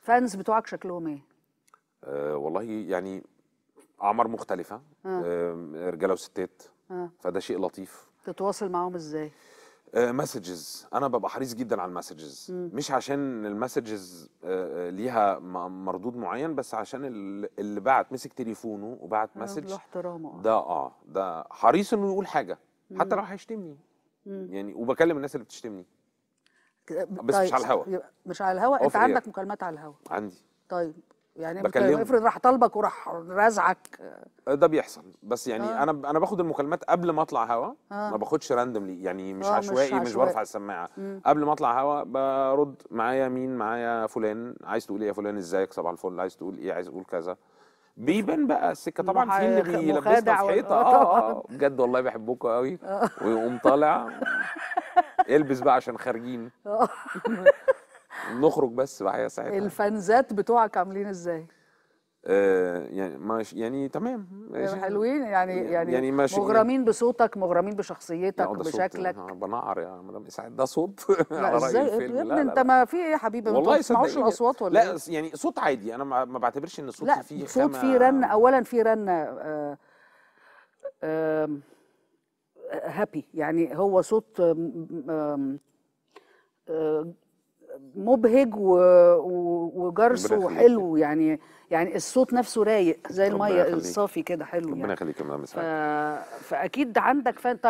فانز بتوعك شكلهم ايه؟ أه والله يعني اعمار مختلفه أه. أه رجاله وستات أه. فده شيء لطيف تتواصل معاهم ازاي؟ مسجز آه، انا ببقى حريص جدا على المسجز مش عشان المسجز آه، آه، ليها مردود معين بس عشان اللي بعت مسك تليفونه وبعت مسج احترامه ده اه ده حريص انه يقول حاجه حتى لو هيشتمني يعني وبكلم الناس اللي بتشتمني بس طيب. مش على الهوا مش على الهوا انت إيه؟ عندك إيه؟ مكالمات على الهوا عندي طيب يعني بكلمه افرض راح طالبك وراح رازعك آه، ده بيحصل بس يعني آه. انا انا باخد المكالمات قبل ما اطلع هوا آه. ما باخدش راندملي يعني مش آه عشوائي مش, برفع السماعه مم. قبل ما اطلع هوا برد معايا مين معايا فلان عايز تقول ايه يا فلان ازيك صباح الفل عايز تقول ايه عايز اقول كذا بيبان بقى السكه طبعا في اللي بيلبسها في حيطه آه،, آه،, اه بجد والله بحبكم قوي ويقوم طالع البس بقى عشان خارجين نخرج بس بقى ساعتها الفانزات بتوعك عاملين ازاي؟ آه، يعني ماشي يعني تمام حلوين يعني-, يعني يعني, يعني ماشي مغرمين يعني بصوتك مغرمين بشخصيتك يعني بشكلك صوت. بنعر يا مدام اسعد ده صوت لا ازاي يا ابني انت ما في ايه يا حبيبي والله ما تسمعوش الاصوات ولا لا إيه؟ يعني صوت عادي انا ما بعتبرش ان صوتي فيه صوت فيه رن اولا فيه رن آه هابي يعني هو صوت مبهج وجرسه حلو يعني يعني الصوت نفسه رايق زي الميه الصافي كده حلو ربنا يعني. يخليك يعني. فاكيد عندك فان